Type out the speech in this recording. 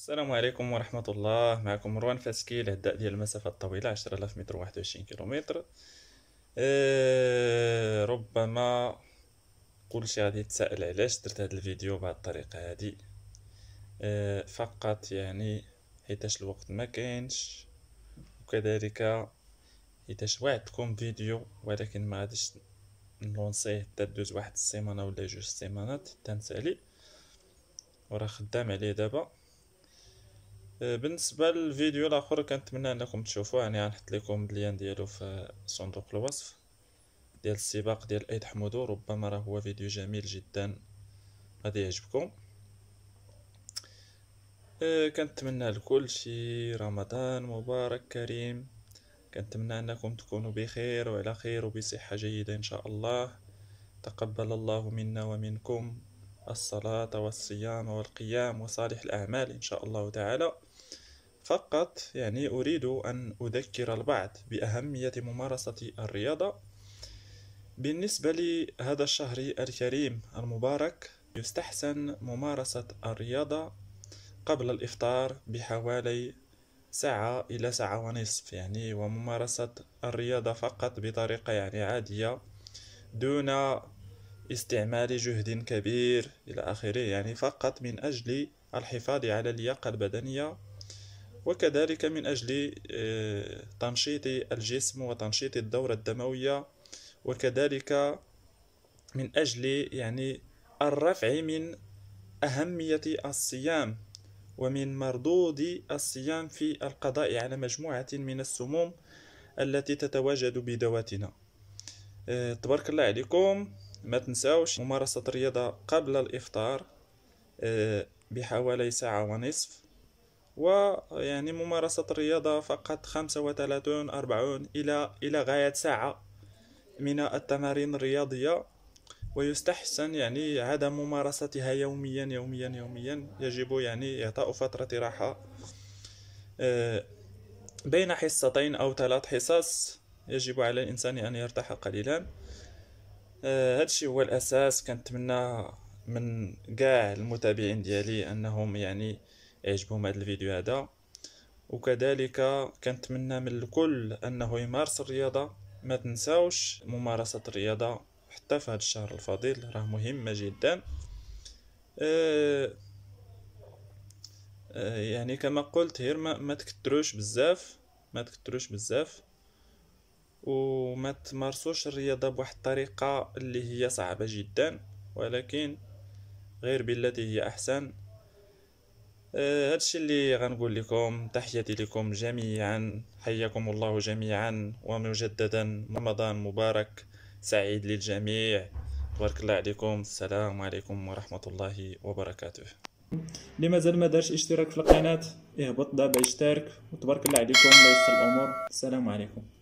السلام عليكم ورحمة الله معكم مروان فاسكي الهداء ديال المسافة الطويلة عشرة آلاف متر واحد وعشرين كيلومتر أه ربما كلشي غادي يتساءل علاش درت هاد الفيديو بهاد الطريقة هادي أه فقط يعني حيتاش الوقت ما كاينش وكذلك حيتاش وعدتكم فيديو ولكن ما غاديش نلونسيه حتى دوز واحد السيمانه ولا جوج سيمانات حتى نسالي وراه خدام عليه دابا آه، بالنسبه للفيديو الاخر كنتمنى انكم تشوفوه يعني غنحط لكم اللين ديالو في صندوق الوصف ديال السباق ديال ايد حمودو ربما راه هو فيديو جميل جدا غادي يعجبكم آه، كنتمنى لكل شي رمضان مبارك كريم كنتمنى انكم تكونوا بخير وعلى خير وبصحه جيده ان شاء الله تقبل الله منا ومنكم الصلاه والصيام والقيام وصالح الاعمال ان شاء الله تعالى فقط يعني أريد أن أذكر البعض بأهمية ممارسة الرياضة بالنسبة لهذا الشهر الكريم المبارك يستحسن ممارسة الرياضة قبل الإفطار بحوالي ساعة إلى ساعة ونصف يعني وممارسة الرياضة فقط بطريقة يعني عادية دون استعمال جهد كبير إلى آخره يعني فقط من أجل الحفاظ على اللياقة البدنية وكذلك من أجل آه، تنشيط الجسم وتنشيط الدورة الدموية وكذلك من أجل يعني الرفع من أهمية الصيام ومن مردود الصيام في القضاء على مجموعة من السموم التي تتواجد بدواتنا آه، تبارك الله عليكم ما تنساوش ممارسة الرياضة قبل الإفطار آه، بحوالي ساعة ونصف ويعني ممارسة الرياضة فقط خمسة وثلاثون أربعون إلى إلى غاية ساعة من التمارين الرياضية ويستحسن يعني عدم ممارستها يوميا يوميا يوميا يجب يعني إعطاء فترة راحة آه، بين حصتين أو ثلاث حصص يجب على الإنسان أن يرتاح قليلا هذا آه، الشيء هو الأساس كنتمنى من كاع المتابعين ديالي أنهم يعني يعجبهم هذا الفيديو هذا وكذلك كنتمنى من الكل انه يمارس الرياضه ما تنساوش ممارسه الرياضه حتى في هذا الشهر الفضيل راه مهمه جدا آه، آه، يعني كما قلت هير ما, ما تكتروش بزاف ما تكتروش بزاف وما تمارسوش الرياضه بواحد الطريقه اللي هي صعبه جدا ولكن غير بالتي هي احسن آه هادشي اللي غنقول لكم تحياتي لكم جميعا حياكم الله جميعا ومجددا رمضان مبارك سعيد للجميع بارك الله عليكم السلام عليكم ورحمة الله وبركاته اللي مازال ما دارش اشتراك في القناة اهبط دابا اشترك وتبارك الله عليكم الله يسر الامور السلام عليكم